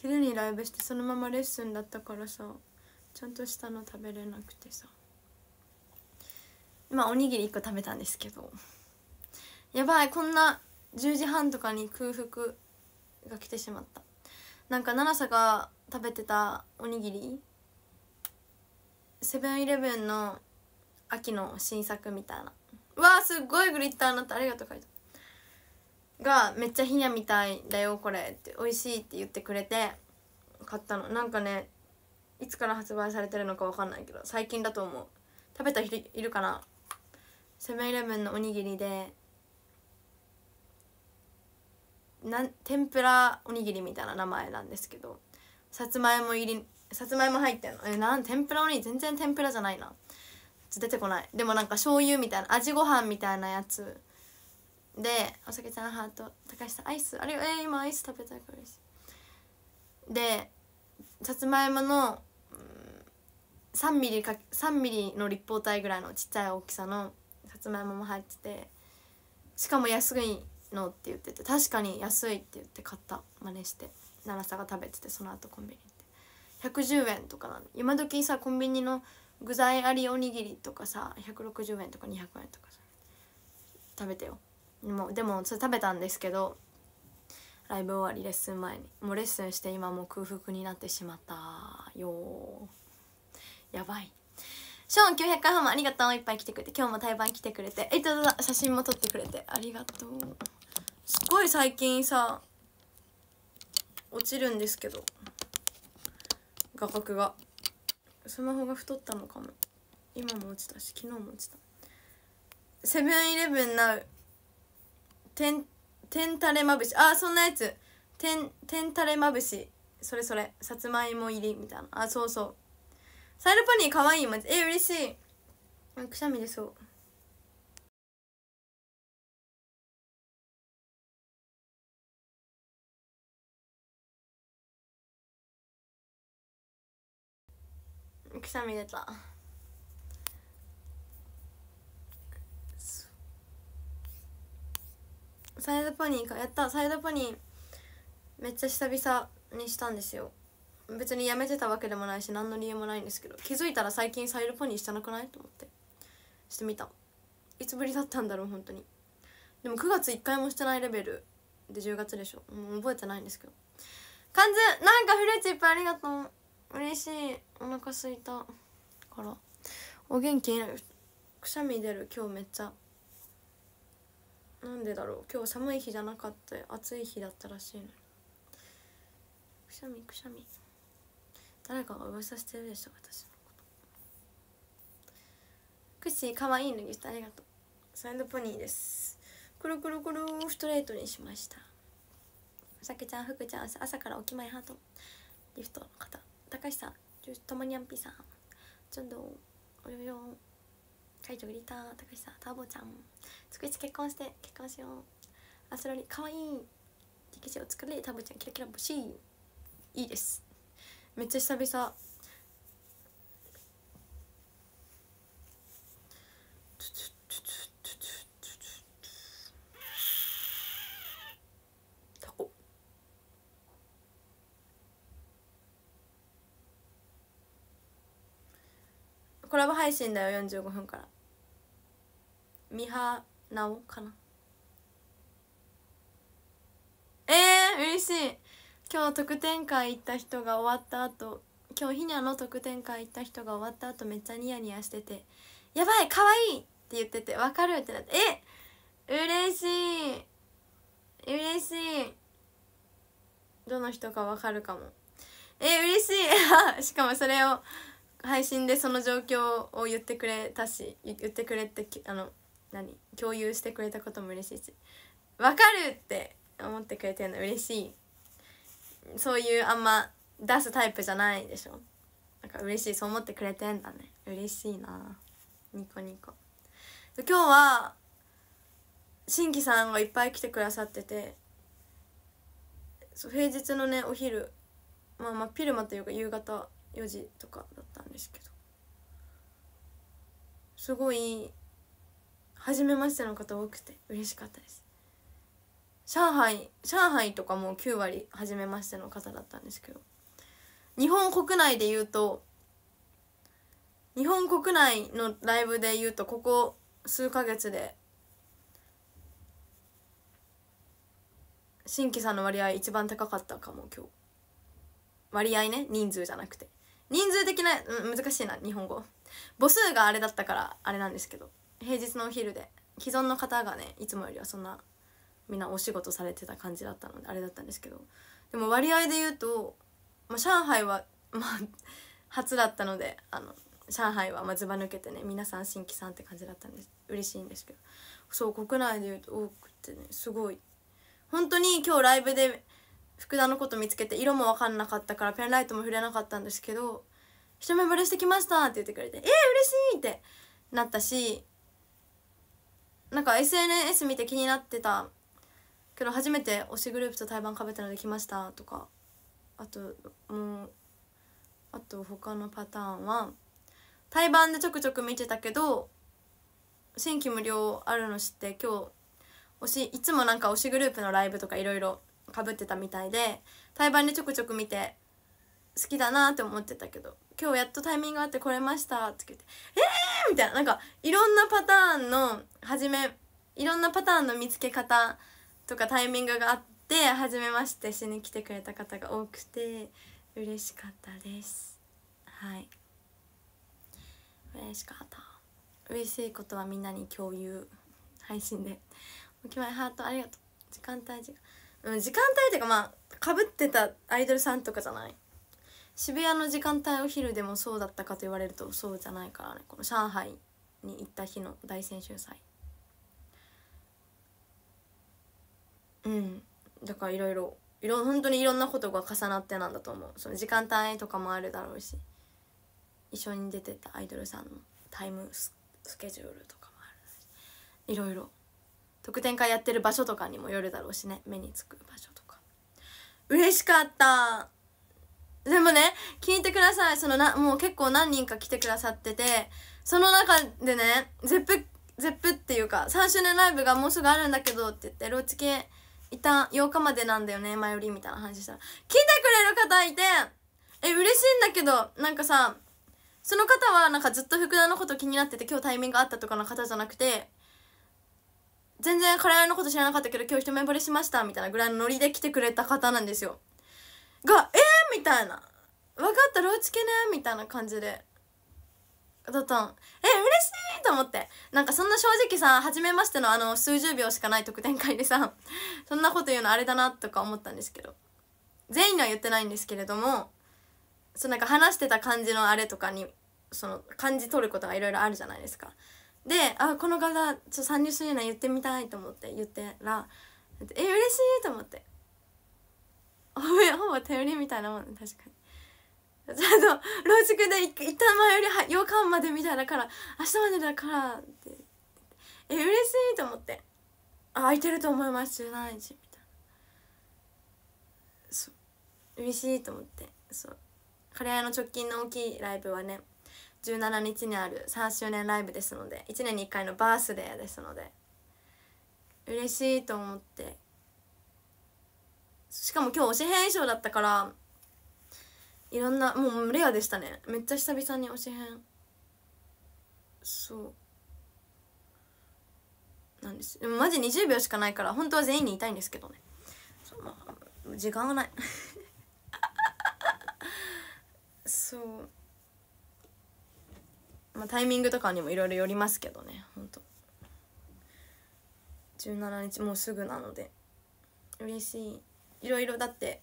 昼にライブしてそのままレッスンだったからさちゃんとしたの食べれなくてさあおにぎり1個食べたんですけどやばいこんな10時半とかに空腹が来てしまったなんか奈々さが食べてたおにぎりセブンイレブンの秋の新作みたいなうわすっごいグリッターになってありがとう書いてがめっちゃひやみたいだよこれって美味しいって言ってくれて買ったのなんかねいつから発売されてるのかわかんないけど最近だと思う食べた人いるかなセブンイレブンのおにぎりでなん天ぷらおにぎりみたいな名前なんですけどさつまいも入りさつまいも入ってんのえなん天ぷらおにぎり全然天ぷらじゃないな出てこないでもなんか醤油みたいな味ご飯みたいなやつでお酒ちゃんハート高橋さんアイスあれえー、今アイス食べたいからででさつまいもの3ミリか3ミリの立方体ぐらいのちっちゃい大きさのさつまいもも入っててしかも安いのって言ってて確かに安いって言って買った真似して奈良さが食べててその後コンビニ行って110円とかなの今時さコンビニの具材ありおにぎりとかさ160円とか200円とかさ食べてよもうでもそれ食べたんですけどライブ終わりレッスン前にもうレッスンして今もう空腹になってしまったよやばいショーン900回ハムありがとういっぱい来てくれて今日も台湾来てくれてえっと写真も撮ってくれてありがとうすごい最近さ落ちるんですけど画角がスマホが太ったのかも今も落ちたし昨日も落ちたセブンイレブンなウてんてんたれまぶしあそんなやつてんてんたれまぶしそれそれさつまいも入りみたいなあそうそうサイルポニーかわいいまじえ嬉しいくしゃみでそうくしゃみ出たサイドポニーかやったサイドポニーめっちゃ久々にしたんですよ別にやめてたわけでもないし何の理由もないんですけど気づいたら最近サイドポニーしてなくないと思ってしてみたいつぶりだったんだろう本当にでも9月1回もしてないレベルで10月でしょもう覚えてないんですけど完全なんかフルーツいっぱいありがとう嬉しいお腹すいたからお元気くしゃみ出る今日めっちゃなんでだろう今日寒い日じゃなかった暑い日だったらしいのにくしゃみくしゃみ誰かが噂してるでしょ私のことクッシーかわいい脱ぎしたありがとうサンドポニーですくるくるくるストレートにしましたおさけちゃんふくちゃん朝からおきまりハートリフトの方たかしさんたまにゃんぴさんちょっとおよよ会長グリーターたかしさんターボちゃんつく結婚して結婚しようあそれにかわいい歴史を作れターボちゃんキラキラ欲しいいいですめっちゃ久々コラボ配信だよ45分から三原直かなえー、嬉しい今日特典会行った人が終わった後今日ひにゃの特典会行った人が終わった後めっちゃニヤニヤしてて「やばいかわいい!」って言ってて「わかる!」ってなって「え嬉しい嬉しいどの人かわかるかもえ嬉しい しかもそれを配信でその状況を言ってくれたし言ってくれってあの何共有してくれたことも嬉しいし分かるって思ってくれてるの嬉しいそういうあんま出すタイプじゃないでしょなんか嬉しいそう思ってくれてんだね嬉しいなニコニコ今日は新規さんがいっぱい来てくださっててそう平日のねお昼まあまあピルマというか夕方4時とかだったんですけどすごい初めましての方多くて嬉しかったです上海上海とかも9割初めましての方だったんですけど日本国内で言うと日本国内のライブで言うとここ数ヶ月で新規さんの割合一番高かったかも今日割合ね人数じゃなくて人数的な、難しいな日本語母数があれだったからあれなんですけど平日のお昼で既存の方がねいつもよりはそんなみんなお仕事されてた感じだったのであれだったんですけどでも割合で言うと、まあ、上海はまあ 初だったのであの上海はまずば抜けてね皆さん新規さんって感じだったんです嬉しいんですけどそう国内で言うと多くてねすごい本当に今日ライブで福田のこと見つけて色も分かんなかったからペンライトも触れなかったんですけど「一目惚れしてきました」って言ってくれて「えー、嬉しい!」ってなったしなんか SNS 見て気になってたけど初めて推しグループと対バンかぶったので来ましたとかあともうあと他のパターンは対バンでちょくちょく見てたけど新規無料あるの知って今日推しいつもなんか推しグループのライブとかいろいろかぶってたみたいで対バンでちょくちょく見て好きだなって思ってたけど今日やっとタイミングあって来れましたって言って「えーみたいななんかいろんなパターンの始めいろんなパターンの見つけ方とかタイミングがあって初めましてしに来てくれた方が多くて嬉しかったですはい嬉しかった嬉しいことはみんなに共有配信で「おきまりハートありがとう」時間帯時間うん時間帯っていうかまあかぶってたアイドルさんとかじゃない渋谷の時間帯お昼でもそうだったかと言われるとそうじゃないからねこの上海に行った日の大選手祭うんだからいろいろいろ本当にいろんなことが重なってなんだと思うその時間帯とかもあるだろうし一緒に出てたアイドルさんのタイムスケジュールとかもあるしいろいろ特典会やってる場所とかにもよるだろうしね目につく場所とか嬉しかったでもね聞いてくださいそのなもう結構何人か来てくださっててその中でねゼップゼップっていうか3周年ライブがもうすぐあるんだけどって言ってローチ系一旦8日までなんだよね前よりみたいな話したら来てくれる方いてえ嬉しいんだけどなんかさその方はなんかずっと福田のこと気になってて今日タイミングあったとかの方じゃなくて全然カレーのこと知らなかったけど今日一目惚れしましたみたいなぐらいのノリで来てくれた方なんですよが「えー!」みたいな「分かったろうチけね」みたいな感じでだったんえ嬉しいと思ってなんかそんな正直さ初めましてのあの数十秒しかない特典会でさそんなこと言うのあれだなとか思ったんですけど全員には言ってないんですけれどもそうなんか話してた感じのあれとかにその感じ取ることがいろいろあるじゃないですか。であこの方ち参入するな言ってみたいと思って言ってらえ嬉しいと思ってほぼ頼りみたいなもん、ね、確かに。ちゃんとローで一旦前より洋館までみたいだから明日までだからってえ嬉しいと思ってあ空いてると思います17日みたいなそう嬉しいと思ってそう彼らの直近の大きいライブはね17日にある3周年ライブですので1年に1回のバースデーですので嬉しいと思ってしかも今日推し編衣装だったからいろんなもうレアでしたねめっちゃ久々に推し編そうなんですでもマジ20秒しかないから本当は全員に言いたいんですけどね時間がない そうまあ、タイミングとかにもいろいろよりますけどねほんと17日もうすぐなので嬉しいいろいろだって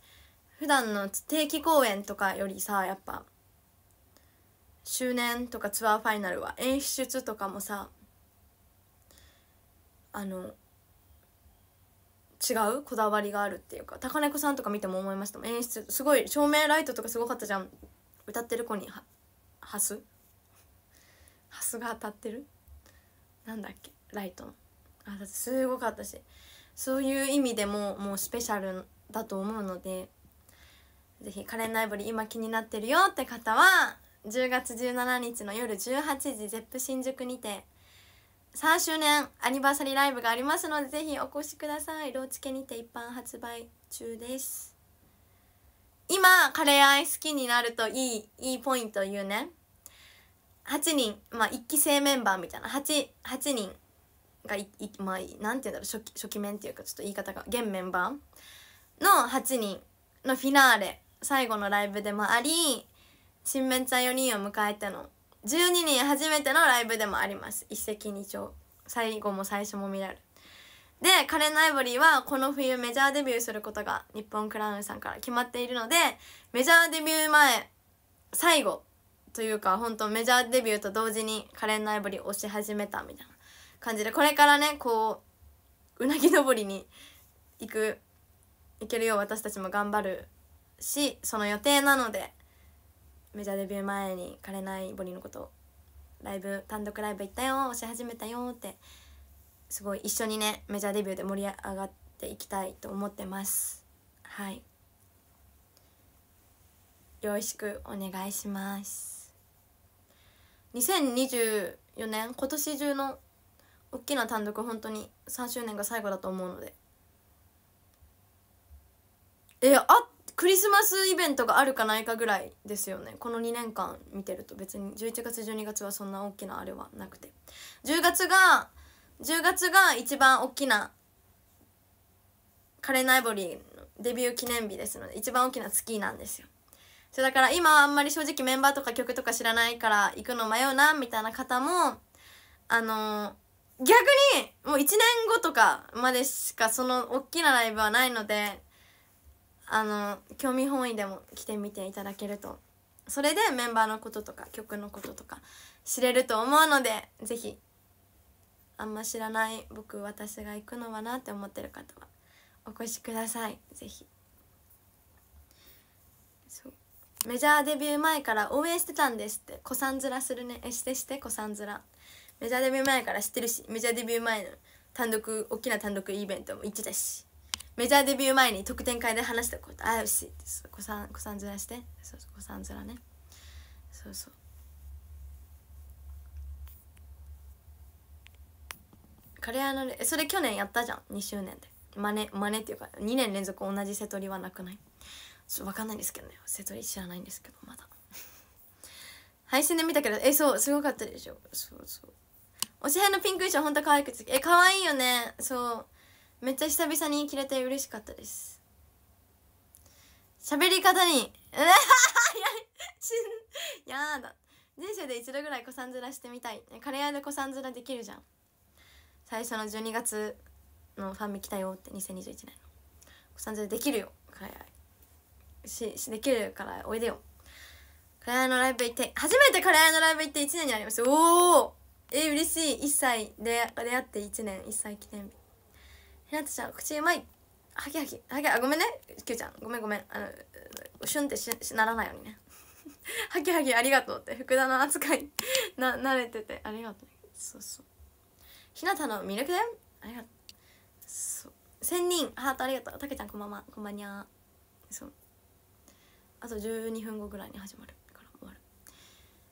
普段の定期公演とかよりさやっぱ周年とかツアーファイナルは演出とかもさあの違うこだわりがあるっていうか高猫さんとか見ても思いました演出すごい照明ライトとかすごかったじゃん歌ってる子にハスハスが当たってるなんだっけライトのあだってすごかったしそういう意味でももうスペシャルだと思うのでぜひカレンナイブリ今気になってるよ」って方は10月17日の夜18時ゼップ新宿にて3周年アニバーサリーライブがありますのでぜひお越しくださいローチケにて一般発売中です今カレー愛好きになるといいいいポイントを言うね8人まあ1期生メンバーみたいな 8, 8人がいいまあ何て言うんだろう初期初期面っていうかちょっと言い方が現メンバーの8人のフィナーレ最後のライブでもあり新ンツゃん4人を迎えての12人初めてのライブでもあります一石二鳥最後も最初も見られるでカレン・アイボリーはこの冬メジャーデビューすることが日本クラウンさんから決まっているのでメジャーデビュー前最後というか本当メジャーデビューと同時にカレン・アイボリー押し始めたみたいな感じでこれからねこううなぎ登りに行くいけるよう私たちも頑張るしその予定なのでメジャーデビュー前に枯れないボリのことライブ単独ライブ行ったよ押し始めたよってすごい一緒にねメジャーデビューで盛り上がっていきたいと思ってますはいよろしくお願いします2024年今年中の大きな単独本当に3周年が最後だと思うのでえあクリスマスイベントがあるかないかぐらいですよねこの2年間見てると別に11月12月はそんな大きなあれはなくて10月が10月が一番大きなカレン・ナイボリーデビュー記念日ですので一番大きな月なんですよそうだから今はあんまり正直メンバーとか曲とか知らないから行くの迷うなみたいな方もあのー、逆にもう1年後とかまでしかその大きなライブはないのであの興味本位でも来てみていただけるとそれでメンバーのこととか曲のこととか知れると思うので是非あんま知らない僕私が行くのはなって思ってる方はお越しください是非メジャーデビュー前から応援してたんですって子さん面するねえしてして子さん面メジャーデビュー前から知ってるしメジャーデビュー前の単独大きな単独イベントも行ってたしメジャーデビュー前に特典会で話したことあうし子さん子さんずらしてそうそう子さんずらねそうそうカレーのそれ去年やったじゃん2周年でまね、真似っていうか2年連続同じ瀬戸りはなくないちょっと分かんないんですけどね瀬戸り知らないんですけどまだ配信で見たけどえそうすごかったでしょそうそうお支配のピンク衣装ほんと可愛くてえ可愛いよねそうめっちゃ久々に着れて嬉しかったです喋り方に やだ人生で一度ぐらい子さんずらしてみたいカレー屋で子さんずらできるじゃん最初の12月のファンミ来たよって2021年の子さんずらできるよカレー屋しできるからおいでよカレー屋のライブ行って初めてカレー屋のライブ行って1年になりますおおえー、嬉しい1歳で出会って1年1歳記念日ひなたちゃん口うまいハキハキハキあごめんねきゅうちゃんごめんごめんあのシュンってしならないようにね ハキハキありがとうって福田の扱い な慣れててありがとうそうそうひなたの魅力だよありがとうそう千人ハートありがとうたけちゃんこんばんはこんばんにゃそうあと12分後ぐらいに始まるから終わる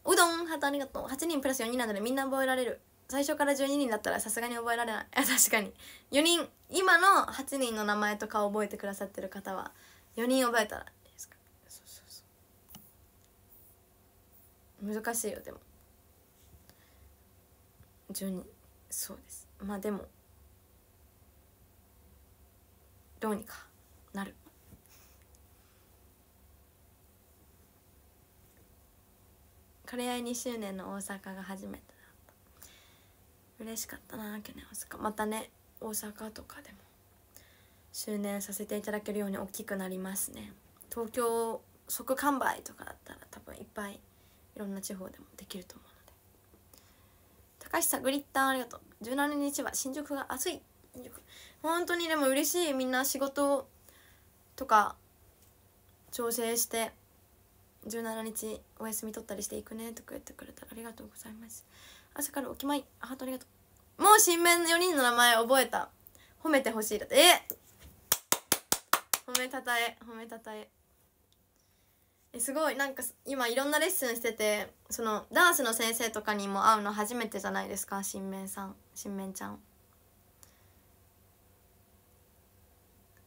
うどんハートありがとう8人プラス4人なのでみんな覚えられる最初から12人だったらさすがに覚えられない 確かに4人今の8人の名前とかを覚えてくださってる方は4人覚えたらですかそうそうそう難しいよでも12人そうですまあでもどうにかなるこ れあい2周年の大阪が初めて嬉しかったな去年大阪またね大阪とかでも周年させていただけるように大きくなりますね東京即完売とかだったら多分いっぱいいろんな地方でもできると思うので高橋さんグリッターありがとう17日は新宿が暑い本当にでも嬉しいみんな仕事とか調整して17日お休み取ったりしていくねとか言ってくれたらありがとうございます朝からお決まりハートありがとうもう新面の4人の名前覚えた褒めてほしいだってえ褒めたたえ褒めたたええすごいなんか今いろんなレッスンしててそのダンスの先生とかにも会うの初めてじゃないですか新面さん新面ちゃん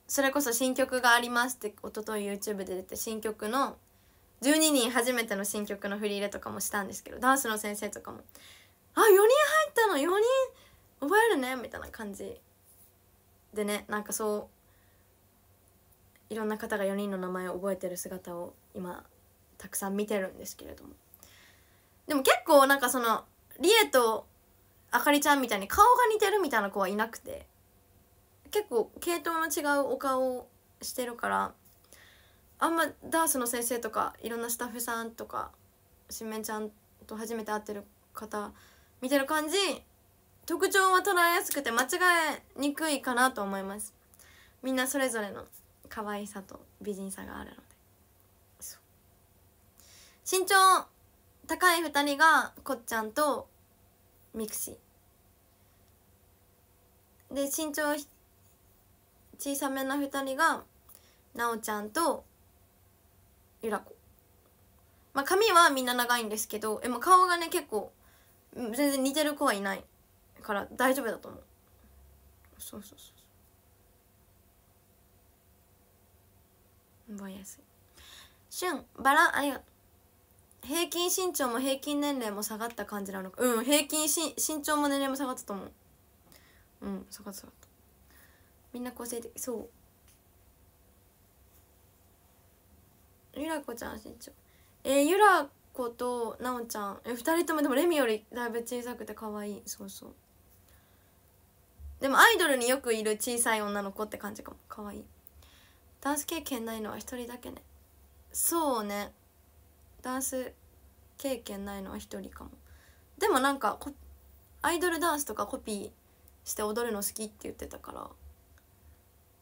それこそ新曲がありますって一昨日 YouTube で出て新曲の12人初めての新曲の振り入れとかもしたんですけどダンスの先生とかもあ4人入ったの4人覚えるねみたいな感じでねなんかそういろんな方が4人の名前を覚えてる姿を今たくさん見てるんですけれどもでも結構なんかそのリエとあかりちゃんみたいに顔が似てるみたいな子はいなくて結構系統の違うお顔をしてるからあんまダースの先生とかいろんなスタッフさんとかしめちゃんと初めて会ってる方みたいな感じ特徴は捉えやすくて間違えにくいかなと思いますみんなそれぞれの可愛さと美人さがあるので身長高い2人がこっちゃんとミクシーで身長小さめな2人がなおちゃんとゆらこまあ髪はみんな長いんですけどえ顔がね結構全然似てる子はいないから大丈夫だと思うそうそうそう覚えやすいしゅんバラありがとう平均身長も平均年齢も下がった感じなのかうん平均し身長も年齢も下がったと思ううん下がった下がったみんな個性的そうゆらこちゃん身長えー、ゆら子と奈緒ちゃんえ2人ともでもレミよりだいぶ小さくて可愛いそうそうでもアイドルによくいる小さい女の子って感じかも可愛いダンス経験ないのは1人だけねそうねダンス経験ないのは1人かもでもなんかアイドルダンスとかコピーして踊るの好きって言ってたから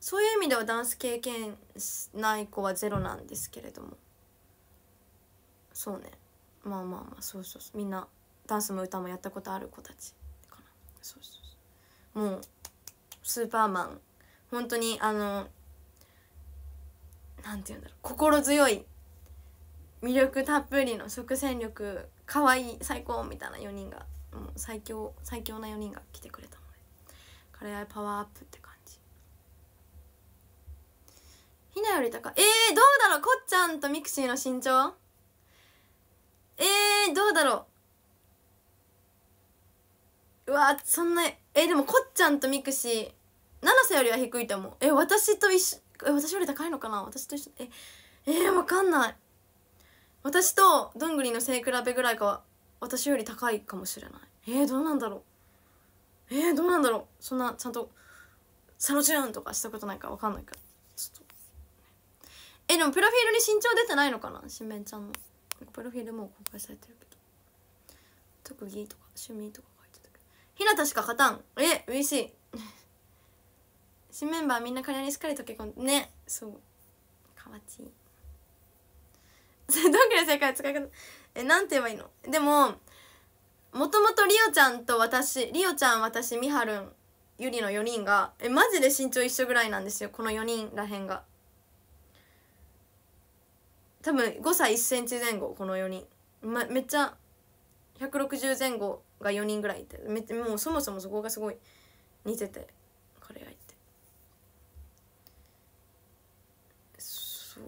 そういう意味ではダンス経験ない子はゼロなんですけれどもそうねまあまあまあそうそうそうみんなダンスも歌もやったことある子たちかなそうそうそうもうスーパーマン本当にあのなんて言うんだろう心強い魅力たっぷりの即戦力可愛い最高みたいな4人がもう最強最強な4人が来てくれたので彼らパワーアップって感じひなより高かえー、どうだろうこっちゃんとミクシーの身長えー、どうだろううわそんなえー、でもこっちゃんとミクシー七瀬よりは低いと思うえー、私と一緒え私より高いのかな私と一緒ええー、わかんない私とどんぐりの背比べぐらいかは私より高いかもしれないえー、どうなんだろうえー、どうなんだろうそんなちゃんとサロチューンとかしたことないからわかんないからちょっとえー、でもプロフィールに身長出てないのかなしんべんちゃんのプロフィールも公開されてるけど特技とか趣味とか書いてたけどひなたしか勝たんえ嬉しい新メンバーみんな彼にしっかり溶け込んでねそうかわちい どんぐらい正解使いなえなんて言えばいいのでももともとリオちゃんと私リオちゃん私みはるんゆりの4人がえマジで身長一緒ぐらいなんですよこの4人らへんが多分誤歳1センチ前後この4人、ま、めっちゃ160前後が4人ぐらいいてめもうそもそもそこがすごい似てて彼がいてそう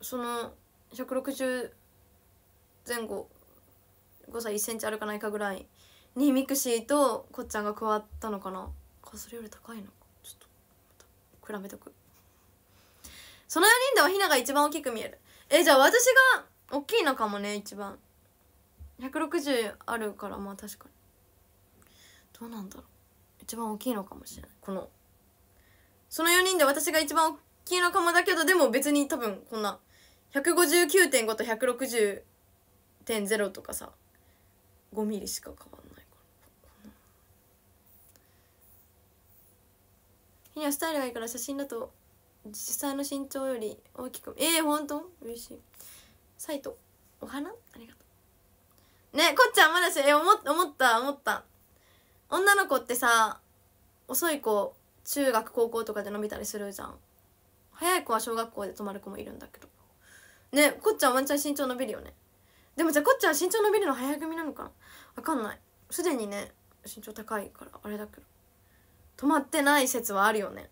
その160前後誤歳1センチあるかないかぐらいにミクシーとこっちゃんが加わったのかなそれより高いのかちょっと比べとく。その4人ではひなが一番大きく見えるえじゃあ私が大きいのかもね一番160あるからまあ確かにどうなんだろう一番大きいのかもしれないこのその4人で私が一番大きいのかもだけどでも別に多分こんな159.5と160.0とかさ5ミリしか変わんないからひなはスタイルがいいから写真だと実際の身長より大きくええー、ほんと嬉しいサイトお花ありがとうねこっちゃんまだしえ思思った思った女の子ってさ遅い子中学高校とかで伸びたりするじゃん早い子は小学校で泊まる子もいるんだけどねこっちゃんワンちゃん身長伸びるよねでもじゃあこっちゃん身長伸びるの早組なのかな分かんないすでにね身長高いからあれだけど止まってない説はあるよね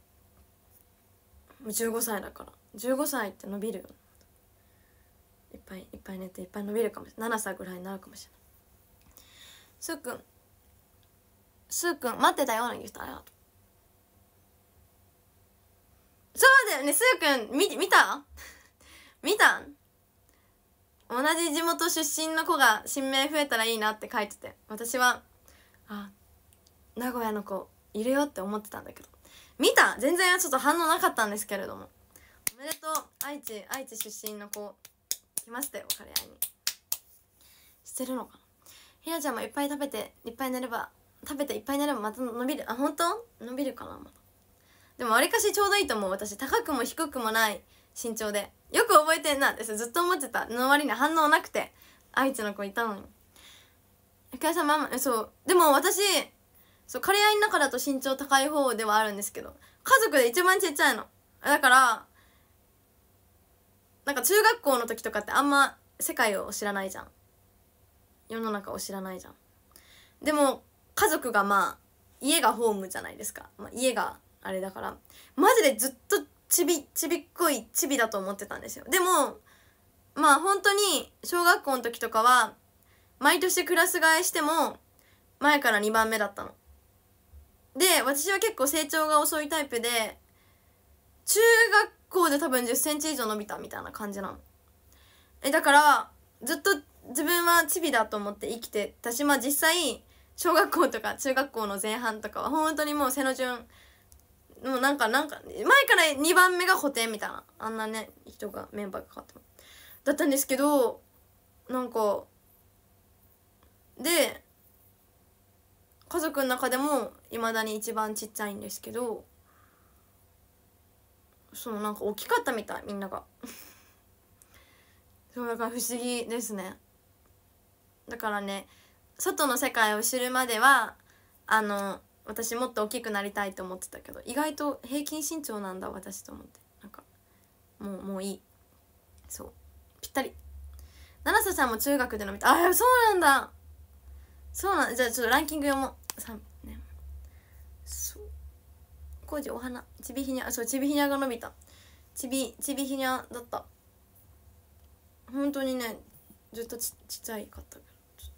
15歳だから15歳って伸びるよいっぱいいっぱい寝ていっぱい伸びるかもしれない7歳ぐらいになるかもしれないすーくんすーくん待ってたよのギフトありがとうそうだよねすーくん見見た 見た同じ地元出身の子が新名増えたらいいなって書いてて私はあ名古屋の子いるよって思ってたんだけど見た全然ちょっと反応なかったんですけれどもおめでとう愛知愛知出身の子来ましたよ彼いにしてるのかなひなちゃんもいっぱい食べていっぱい寝れば食べていっぱい寝ればまた伸びるあ本当伸びるかなまでもわりかしちょうどいいと思う私高くも低くもない身長でよく覚えてんなってずっと思ってたの割に反応なくて愛知の子いたのにゆかさんママそうでも私そうレー屋の中だと身長高い方ではあるんですけど家族で一番ちっちゃいのだからなんか中学校の時とかってあんま世界を知らないじゃん世の中を知らないじゃんでも家族がまあ家がホームじゃないですか、まあ、家があれだからマジでずっとちびちびっこいちびだと思ってたんですよでもまあ本当に小学校の時とかは毎年クラス替えしても前から2番目だったので私は結構成長が遅いタイプで中学校で多分1 0センチ以上伸びたみたいな感じなのえだからずっと自分はチビだと思って生きてたしまあ実際小学校とか中学校の前半とかは本当にもう背の順もうなんかなんか前から2番目が補填みたいなあんなね人がメンバーが変わってもだったんですけどなんかで家族の中でもいまだに一番ちっちゃいんですけどそのなんか大きかったみたいみんなが そうだから不思議ですねだからね外の世界を知るまではあの私もっと大きくなりたいと思ってたけど意外と平均身長なんだ私と思ってなんかもうもういいそうぴったり七瀬さんも中学での見たあそうなんだそうなんじゃあちょっとランキング読もう3ねそう工事お花ちびひにゃそうちびひにゃが伸びたちびちびひにゃだった本当にねずっとちちっちゃいかった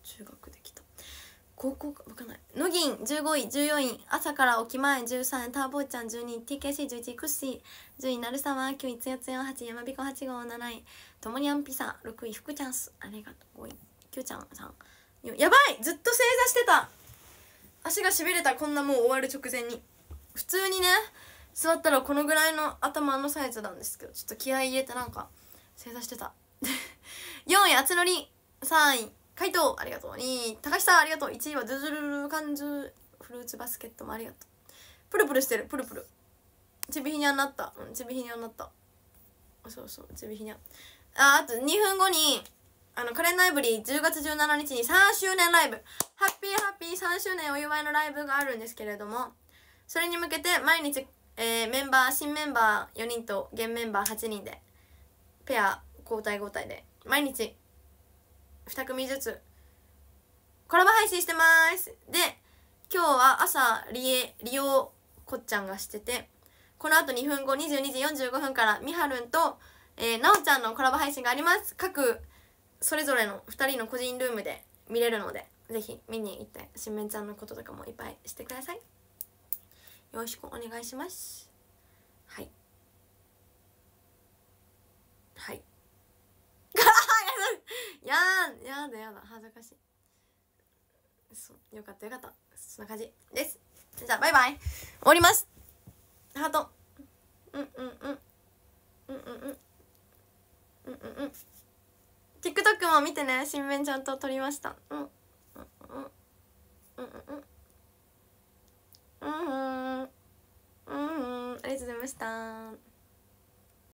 中学できた高校か分かんないのぎん15位14位朝から起き前13位ターボーちゃん12位 TKC11 位クッシー10位鳴沢9位つよつよ8位やまびこ8号7位ともにあんぴさ6位ふくチャンス。ありがとう5位きゅうちゃんさんやばいずっと正座してた足がしびれたこんなもう終わる直前に普通にね座ったらこのぐらいの頭のサイズなんですけどちょっと気合い入れてなんか正座してた4 位あつのり3位海藤ありがとう2位高橋さんありがとう1位はドゥズルルカンジフルーツバスケットもありがとうプルプルしてるプルプルちびひにゃになったうんちびひにゃになったそうそうちびひにゃああと2分後にあのカレンライブリー10月17日に3周年ライブハッピーハッピー3周年お祝いのライブがあるんですけれどもそれに向けて毎日、えー、メンバー新メンバー4人と現メンバー8人でペア交代交代で毎日2組ずつコラボ配信してますで今日は朝リエリオこっちゃんがしててこのあと2分後22時45分からみはるんと、えー、なおちゃんのコラボ配信があります各それぞれの2人の個人ルームで見れるのでぜひ見に行ってしんめんちゃんのこととかもいっぱいしてくださいよろしくお願いしますはいはいやー やだやだ恥ずかしいそうよかったよかったそんな感じですじゃあバイバイ終わりますハートうんうんうんうんうんうんうんうんうん TikTok も見てね新面ちゃんと撮りましたうんうんうんうんうんうんうんありがとうございました